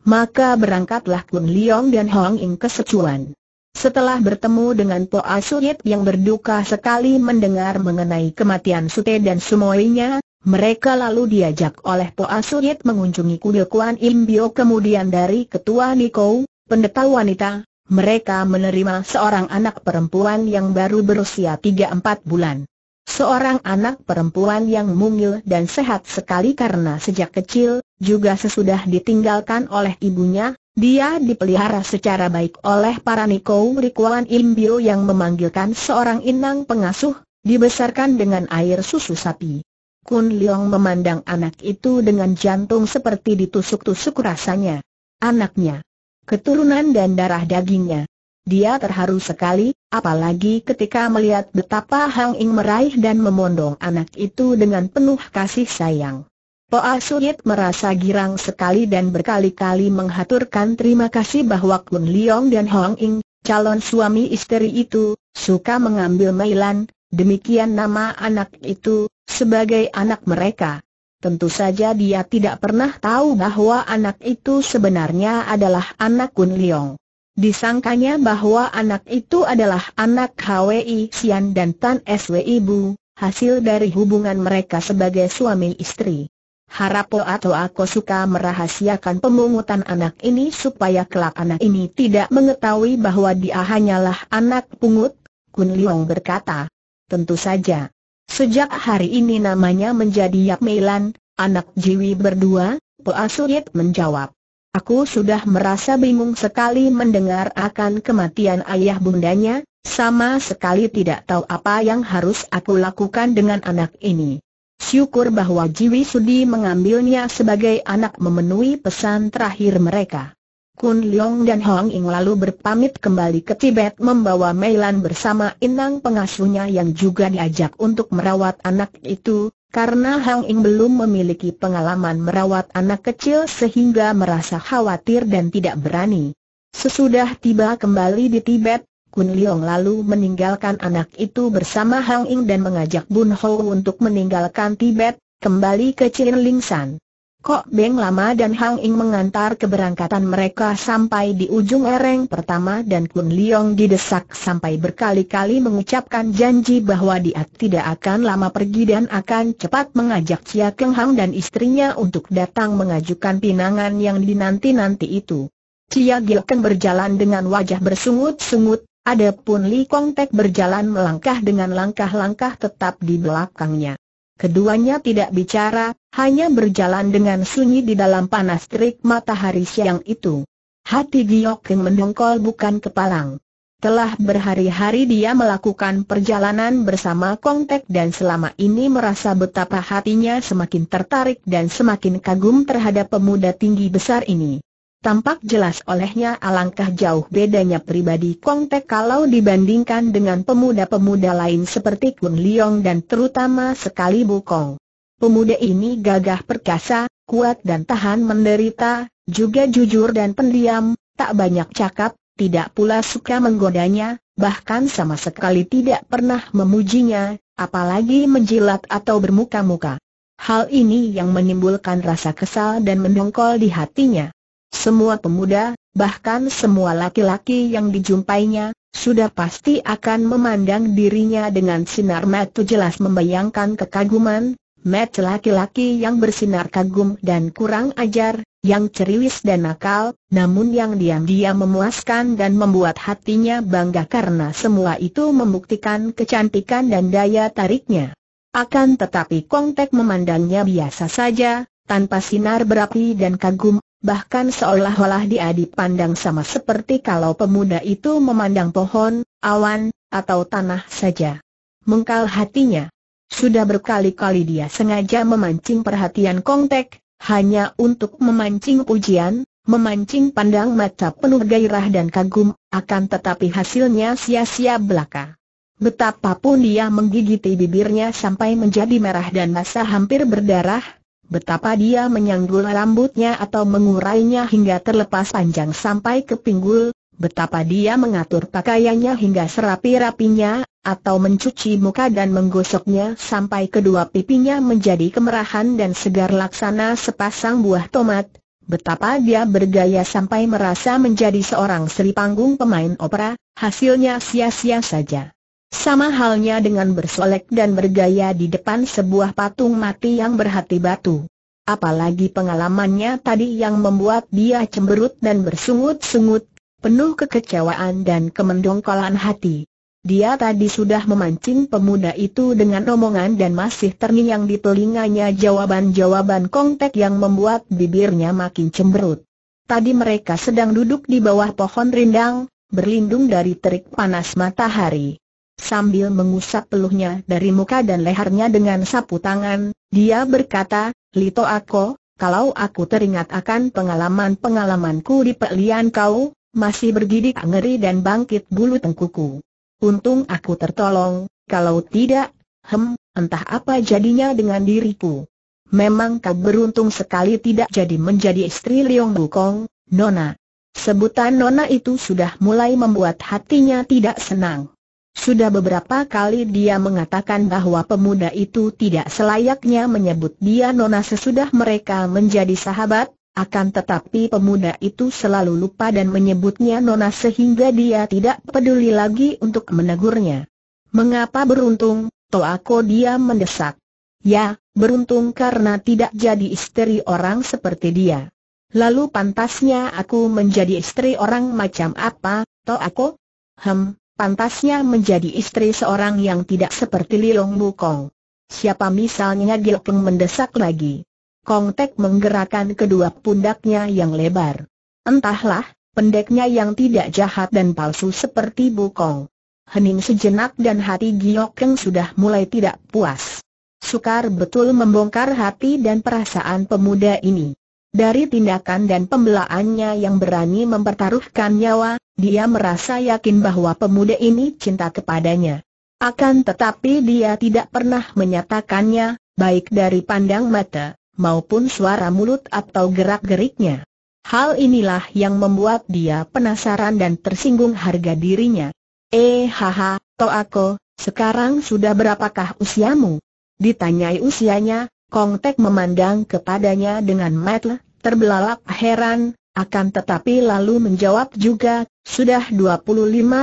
Maka berangkatlah Kun Leong dan Hang Ying ke Sichuan. Setelah bertemu dengan Po Asuyit yang berduka sekali mendengar mengenai kematian Sute dan Sumoinya, mereka lalu diajak oleh Po Asuriet mengunjungi kuil Kuan Im Bio kemudian dari Ketua Niko, pendeta wanita, mereka menerima seorang anak perempuan yang baru berusia 3-4 bulan. Seorang anak perempuan yang mungil dan sehat sekali karena sejak kecil, juga sesudah ditinggalkan oleh ibunya, dia dipelihara secara baik oleh para Niko Rikuan Imbio yang memanggilkan seorang inang pengasuh, dibesarkan dengan air susu sapi. Kun Leong memandang anak itu dengan jantung seperti ditusuk-tusuk rasanya. Anaknya. Keturunan dan darah dagingnya. Dia terharu sekali, apalagi ketika melihat betapa Hang Ing meraih dan memondong anak itu dengan penuh kasih sayang. Poa Suyit merasa girang sekali dan berkali-kali menghaturkan terima kasih bahwa Kun Leong dan Hang Ing, calon suami istri itu, suka mengambil Mailan, Demikian nama anak itu, sebagai anak mereka. Tentu saja dia tidak pernah tahu bahwa anak itu sebenarnya adalah anak Kun Leong. Disangkanya bahwa anak itu adalah anak HWI Sian dan Tan SWI ibu, hasil dari hubungan mereka sebagai suami istri. Harapo atau aku suka merahasiakan pemungutan anak ini supaya kelak anak ini tidak mengetahui bahwa dia hanyalah anak pungut, Kun Leong berkata tentu saja. Sejak hari ini namanya menjadi Yak Meilan, anak Jiwi berdua, Suryet menjawab. Aku sudah merasa bingung sekali mendengar akan kematian ayah bundanya, sama sekali tidak tahu apa yang harus aku lakukan dengan anak ini. Syukur bahwa Jiwi Sudi mengambilnya sebagai anak memenuhi pesan terakhir mereka. Kun Leong dan Hong Ing lalu berpamit kembali ke Tibet membawa Meilan bersama inang pengasuhnya yang juga diajak untuk merawat anak itu, karena Hong Ing belum memiliki pengalaman merawat anak kecil sehingga merasa khawatir dan tidak berani. Sesudah tiba kembali di Tibet, Kun Leong lalu meninggalkan anak itu bersama Hong Ing dan mengajak Bun Ho untuk meninggalkan Tibet, kembali ke Chin Ling San. Kok Beng Lama dan Hang Ing mengantar keberangkatan mereka sampai di ujung ereng pertama dan Kun Liong didesak sampai berkali-kali mengucapkan janji bahwa dia tidak akan lama pergi dan akan cepat mengajak Chia Keng Hang dan istrinya untuk datang mengajukan pinangan yang dinanti-nanti itu. Chia Keng berjalan dengan wajah bersungut-sungut, adapun Li Kong Tek berjalan melangkah dengan langkah-langkah tetap di belakangnya. Keduanya tidak bicara, hanya berjalan dengan sunyi di dalam panas terik matahari siang itu. Hati Giok Keng mendongkol bukan kepalang. Telah berhari-hari dia melakukan perjalanan bersama Kongtek dan selama ini merasa betapa hatinya semakin tertarik dan semakin kagum terhadap pemuda tinggi besar ini. Tampak jelas olehnya alangkah jauh bedanya pribadi Kong Tek kalau dibandingkan dengan pemuda-pemuda lain seperti Kun Liong dan terutama sekali Bu Kong. Pemuda ini gagah perkasa, kuat dan tahan menderita, juga jujur dan pendiam, tak banyak cakap, tidak pula suka menggodanya, bahkan sama sekali tidak pernah memujinya, apalagi menjilat atau bermuka-muka. Hal ini yang menimbulkan rasa kesal dan mendongkol di hatinya. Semua pemuda, bahkan semua laki-laki yang dijumpainya, sudah pasti akan memandang dirinya dengan sinar mata jelas membayangkan kekaguman, mata laki-laki yang bersinar kagum dan kurang ajar, yang ceriwis dan nakal, namun yang diam-diam memuaskan dan membuat hatinya bangga karena semua itu membuktikan kecantikan dan daya tariknya. Akan tetapi Kongtek memandangnya biasa saja, tanpa sinar berapi dan kagum, bahkan seolah-olah dia dipandang sama seperti kalau pemuda itu memandang pohon, awan, atau tanah saja. Mengkal hatinya. Sudah berkali-kali dia sengaja memancing perhatian Tek, hanya untuk memancing pujian, memancing pandang mata penuh gairah dan kagum, akan tetapi hasilnya sia-sia belaka. Betapapun dia menggigiti bibirnya sampai menjadi merah dan basah hampir berdarah, Betapa dia menyanggul rambutnya atau mengurainya hingga terlepas panjang sampai ke pinggul, betapa dia mengatur pakaiannya hingga serapi-rapinya, atau mencuci muka dan menggosoknya sampai kedua pipinya menjadi kemerahan dan segar laksana sepasang buah tomat, betapa dia bergaya sampai merasa menjadi seorang seri panggung pemain opera, hasilnya sia-sia saja. Sama halnya dengan bersolek dan bergaya di depan sebuah patung mati yang berhati batu. Apalagi pengalamannya tadi yang membuat dia cemberut dan bersungut-sungut, penuh kekecewaan dan kemendongkolan hati. Dia tadi sudah memancing pemuda itu dengan omongan dan masih terngiang di telinganya jawaban-jawaban kongtek yang membuat bibirnya makin cemberut. Tadi mereka sedang duduk di bawah pohon rindang, berlindung dari terik panas matahari sambil mengusap peluhnya dari muka dan lehernya dengan sapu tangan, dia berkata, Lito Ako, kalau aku teringat akan pengalaman-pengalamanku di pelian kau, masih bergidik ngeri dan bangkit bulu tengkuku. Untung aku tertolong, kalau tidak, hem, entah apa jadinya dengan diriku. Memang kau beruntung sekali tidak jadi menjadi istri Leong Bukong, Nona. Sebutan Nona itu sudah mulai membuat hatinya tidak senang. Sudah beberapa kali dia mengatakan bahwa pemuda itu tidak selayaknya menyebut dia nona sesudah mereka menjadi sahabat, akan tetapi pemuda itu selalu lupa dan menyebutnya nona sehingga dia tidak peduli lagi untuk menegurnya. Mengapa beruntung, Toako dia mendesak. Ya, beruntung karena tidak jadi istri orang seperti dia. Lalu pantasnya aku menjadi istri orang macam apa, Toako? Hem, Pantasnya menjadi istri seorang yang tidak seperti Lilong Bukong. Siapa misalnya Gil Peng mendesak lagi. Kong Tek menggerakkan kedua pundaknya yang lebar. Entahlah, pendeknya yang tidak jahat dan palsu seperti Bukong. Hening sejenak dan hati Giok Peng sudah mulai tidak puas. Sukar betul membongkar hati dan perasaan pemuda ini. Dari tindakan dan pembelaannya yang berani mempertaruhkan nyawa, dia merasa yakin bahwa pemuda ini cinta kepadanya. Akan tetapi dia tidak pernah menyatakannya, baik dari pandang mata, maupun suara mulut atau gerak-geriknya. Hal inilah yang membuat dia penasaran dan tersinggung harga dirinya. Eh haha, aku, sekarang sudah berapakah usiamu? Ditanyai usianya, Kong Tek memandang kepadanya dengan metel, terbelalak heran, akan tetapi lalu menjawab juga, sudah 25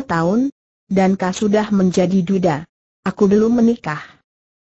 tahun, dan kau sudah menjadi duda. Aku belum menikah.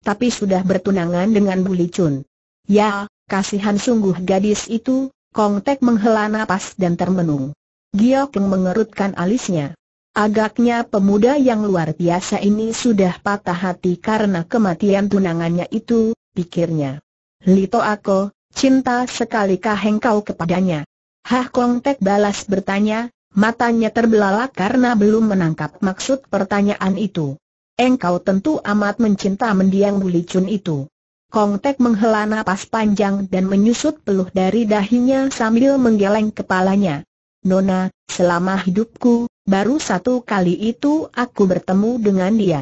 Tapi sudah bertunangan dengan Buli Chun. Ya, kasihan sungguh gadis itu, Kong Tek menghela napas dan termenung. Giok yang mengerutkan alisnya. Agaknya pemuda yang luar biasa ini sudah patah hati karena kematian tunangannya itu, pikirnya. Lito aku, Cinta sekali kah engkau kepadanya? Hah Kong Tek balas bertanya, matanya terbelalak karena belum menangkap maksud pertanyaan itu. Engkau tentu amat mencinta mendiang bulicun itu. Kong Tek menghela napas panjang dan menyusut peluh dari dahinya sambil menggeleng kepalanya. Nona, selama hidupku, baru satu kali itu aku bertemu dengan dia.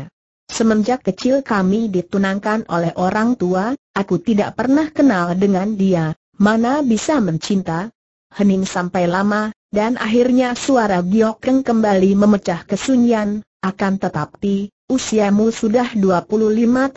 Semenjak kecil kami ditunangkan oleh orang tua, aku tidak pernah kenal dengan dia, mana bisa mencinta? Hening sampai lama, dan akhirnya suara Giokeng kembali memecah kesunyian, akan tetapi, usiamu sudah 25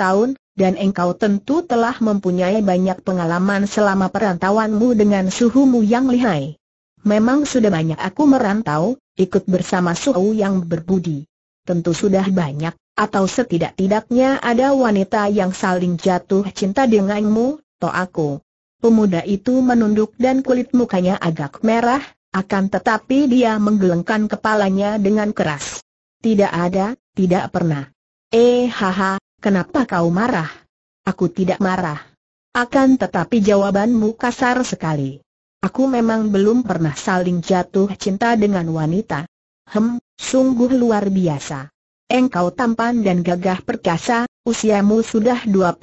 tahun, dan engkau tentu telah mempunyai banyak pengalaman selama perantauanmu dengan suhumu yang lihai. Memang sudah banyak aku merantau, ikut bersama suhu yang berbudi. Tentu sudah banyak atau setidak-tidaknya ada wanita yang saling jatuh cinta denganmu, to aku. Pemuda itu menunduk dan kulit mukanya agak merah, akan tetapi dia menggelengkan kepalanya dengan keras. Tidak ada, tidak pernah. Eh haha, kenapa kau marah? Aku tidak marah. Akan tetapi jawabanmu kasar sekali. Aku memang belum pernah saling jatuh cinta dengan wanita. Hem, sungguh luar biasa engkau tampan dan gagah perkasa, usiamu sudah 25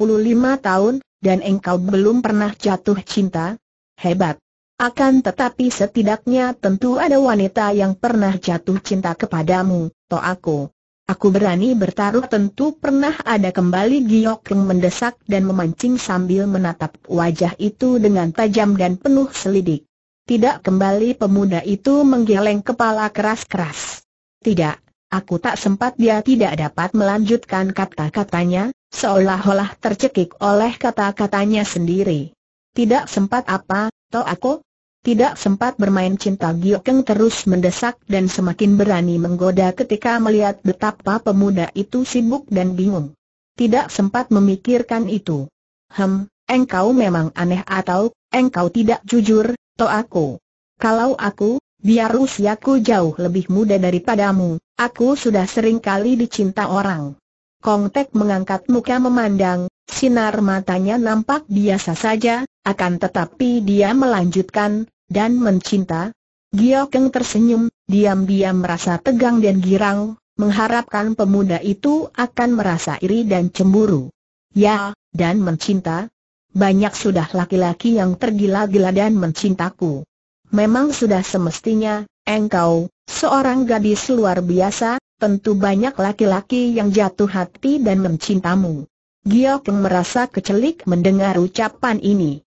tahun, dan engkau belum pernah jatuh cinta? Hebat! Akan tetapi setidaknya tentu ada wanita yang pernah jatuh cinta kepadamu, to aku. Aku berani bertaruh tentu pernah ada kembali Giok yang mendesak dan memancing sambil menatap wajah itu dengan tajam dan penuh selidik. Tidak kembali pemuda itu menggeleng kepala keras-keras. Tidak, Aku tak sempat dia tidak dapat melanjutkan kata-katanya, seolah-olah tercekik oleh kata-katanya sendiri. Tidak sempat apa, toh aku? Tidak sempat bermain cinta Giokeng terus mendesak dan semakin berani menggoda ketika melihat betapa pemuda itu sibuk dan bingung. Tidak sempat memikirkan itu. Hem, engkau memang aneh atau, engkau tidak jujur, toh aku. Kalau aku, Biar usiaku jauh lebih muda daripadamu, aku sudah sering kali dicinta orang. Kong Tek mengangkat muka memandang, sinar matanya nampak biasa saja, akan tetapi dia melanjutkan, dan mencinta. Giokeng tersenyum, diam-diam merasa tegang dan girang, mengharapkan pemuda itu akan merasa iri dan cemburu. Ya, dan mencinta. Banyak sudah laki-laki yang tergila-gila dan mencintaku. Memang sudah semestinya, engkau, seorang gadis luar biasa, tentu banyak laki-laki yang jatuh hati dan mencintamu. Giok merasa kecelik mendengar ucapan ini.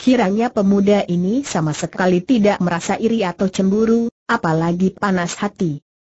Kiranya pemuda ini sama sekali tidak merasa iri atau cemburu, apalagi panas hati.